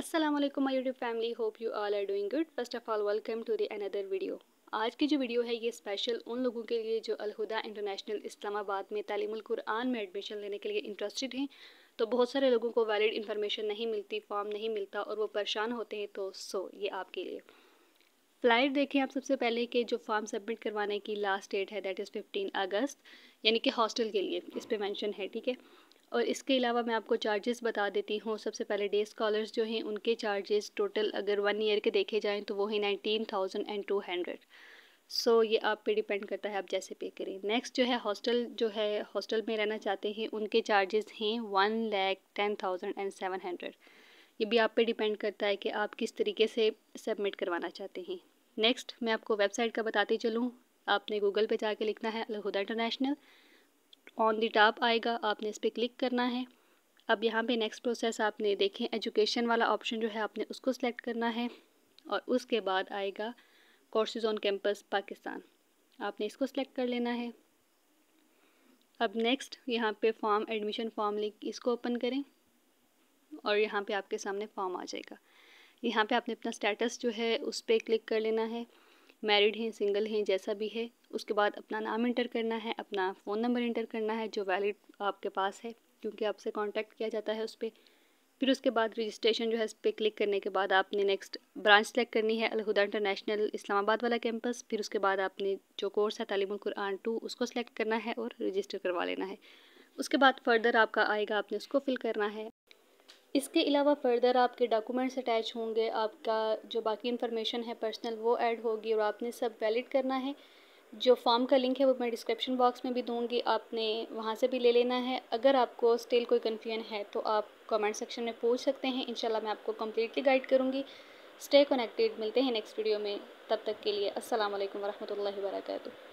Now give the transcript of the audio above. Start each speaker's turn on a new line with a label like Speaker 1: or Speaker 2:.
Speaker 1: Aslam my YouTube family hope you all are doing good first of all welcome to the another video आज की जो video है ये special उन लोगों के लिए जो अलहुदा इंटरनेशनल इस्लामाबाद में तालीम कुरान में एडमिशन लेने के लिए इंटरेस्टेड हैं तो बहुत सारे लोगों को वैलिड इन्फॉर्मेशन नहीं मिलती फॉर्म नहीं मिलता और वो परेशान होते हैं तो सो ये आपके लिए फ्लाइट देखें आप सबसे पहले कि जो फॉर्म सबमिट करवाने की लास्ट डेट है दैट इज़ फिफ्टीन अगस्त यानी कि हॉस्टल के लिए इस पर मेंशन है ठीक है और इसके अलावा मैं आपको चार्जेस बता देती हूँ सबसे पहले डे स्कॉलर्स जो हैं उनके चार्जेस टोटल अगर वन ईयर के देखे जाएँ तो वो है nineteen thousand and two hundred so ये आप पे डिपेंड करता है आप जैसे पे करें नेक्स्ट जो है हॉस्टल जो है हॉस्टल में रहना चाहते हैं उनके चार्जेस हैं one lakh ten thousand and seven hundred ये भी आप पे डिपेंड करता है कि आप किस तरीके से सबमिट करवाना चाहते हैं नेक्स्ट मैं आपको वेबसाइट का बताती चलूँ आपने गूगल पे जाके लिखना है Alhuda international on the top आएगा आपने इस पर क्लिक करना है अब यहाँ पे नेक्स्ट प्रोसेस आपने देखें एजुकेशन वाला ऑप्शन जो है आपने उसको सेलेक्ट करना है और उसके बाद आएगा कोर्सेज ऑन कैंपस पाकिस्तान आपने इसको सेलेक्ट कर लेना है अब नेक्स्ट यहाँ पे फॉर्म एडमिशन फॉर्म लिंक इसको ओपन करें और यहाँ पे आपके सामने फॉर्म आ जाएगा यहाँ पे आपने अपना स्टेटस जो है उस पर क्लिक कर लेना है मैरिड हैं सिंगल हैं जैसा भी है उसके बाद अपना नाम इंटर करना है अपना फ़ोन नंबर इंटर करना है जो वैलिड आपके पास है क्योंकि आपसे कॉन्टैक्ट किया जाता है उस पर फिर उसके बाद रजिस्ट्रेशन जो है इस पर क्लिक करने के बाद आपने नेक्स्ट ब्रांच सेलेक्ट करनी है अलहुदा इंटरनेशनल इस्लामाबाद वाला कैंपस फिर उसके बाद आपने जो कोर्स है तालीम कुरान टू उसको सेलेक्ट करना है और रजिस्टर करवा लेना है उसके बाद फर्दर आपका आएगा आपने उसको फिल करना है इसके अलावा फ़र्दर आपके डॉक्यूमेंट्स अटैच होंगे आपका जो बाकी इन्फॉर्मेशन है पर्सनल वो ऐड होगी और आपने सब वैलिड करना है जो फॉर्म का लिंक है वो मैं डिस्क्रिप्शन बॉक्स में भी दूंगी आपने वहाँ से भी ले लेना है अगर आपको स्टिल कोई कन्फ्यूजन है तो आप कमेंट सेक्शन में पूछ सकते हैं इंशाल्लाह मैं आपको कम्प्लीटली गाइड करूँगी स्टे कनेक्टेड मिलते हैं नेक्स्ट वीडियो में तब तक के लिए असल वरहमल वर्का